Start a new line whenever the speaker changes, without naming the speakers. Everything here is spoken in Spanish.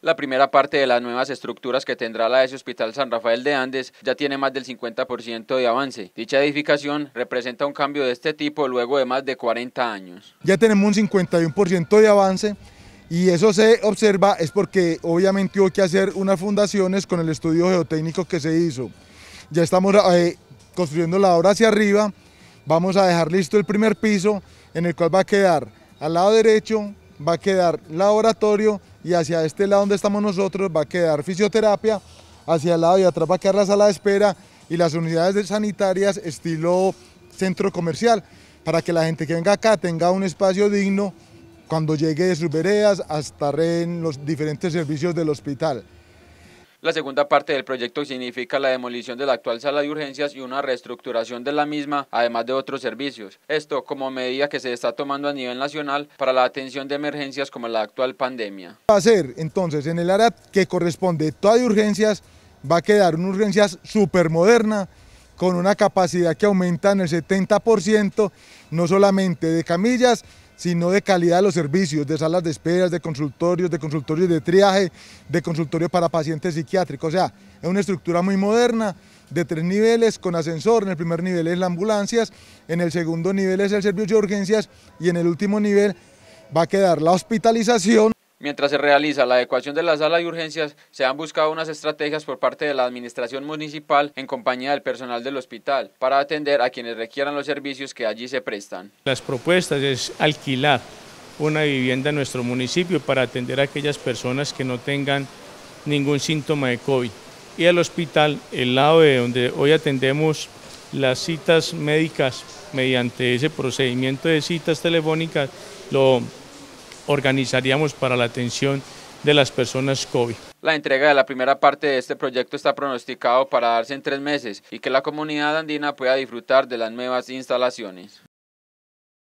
La primera parte de las nuevas estructuras que tendrá la ESE Hospital San Rafael de Andes ya tiene más del 50% de avance. Dicha edificación representa un cambio de este tipo luego de más de 40 años.
Ya tenemos un 51% de avance y eso se observa es porque obviamente hubo que hacer unas fundaciones con el estudio geotécnico que se hizo. Ya estamos eh, construyendo la obra hacia arriba, vamos a dejar listo el primer piso en el cual va a quedar al lado derecho, va a quedar laboratorio y hacia este lado donde estamos nosotros va a quedar fisioterapia, hacia el lado y atrás va a quedar la sala de espera y las unidades sanitarias estilo centro comercial, para que la gente que venga acá tenga un espacio digno cuando llegue de sus veredas hasta en los diferentes servicios del hospital.
La segunda parte del proyecto significa la demolición de la actual sala de urgencias y una reestructuración de la misma, además de otros servicios. Esto como medida que se está tomando a nivel nacional para la atención de emergencias como la actual pandemia.
Va a ser entonces en el área que corresponde toda de urgencias, va a quedar una urgencias moderna, con una capacidad que aumenta en el 70%, no solamente de camillas, sino de calidad de los servicios, de salas de espera, de consultorios, de consultorios de triaje, de consultorios para pacientes psiquiátricos. O sea, es una estructura muy moderna, de tres niveles, con ascensor. En el primer nivel es la ambulancias, en el segundo nivel es el servicio de urgencias y en el último nivel va a quedar la hospitalización.
Mientras se realiza la adecuación de la sala de urgencias, se han buscado unas estrategias por parte de la administración municipal en compañía del personal del hospital para atender a quienes requieran los servicios que allí se prestan.
Las propuestas es alquilar una vivienda en nuestro municipio para atender a aquellas personas que no tengan ningún síntoma de COVID. Y el hospital, el lado de donde hoy atendemos las citas médicas mediante ese procedimiento de citas telefónicas, lo organizaríamos para la atención de las personas COVID.
La entrega de la primera parte de este proyecto está pronosticado para darse en tres meses y que la comunidad andina pueda disfrutar de las nuevas instalaciones.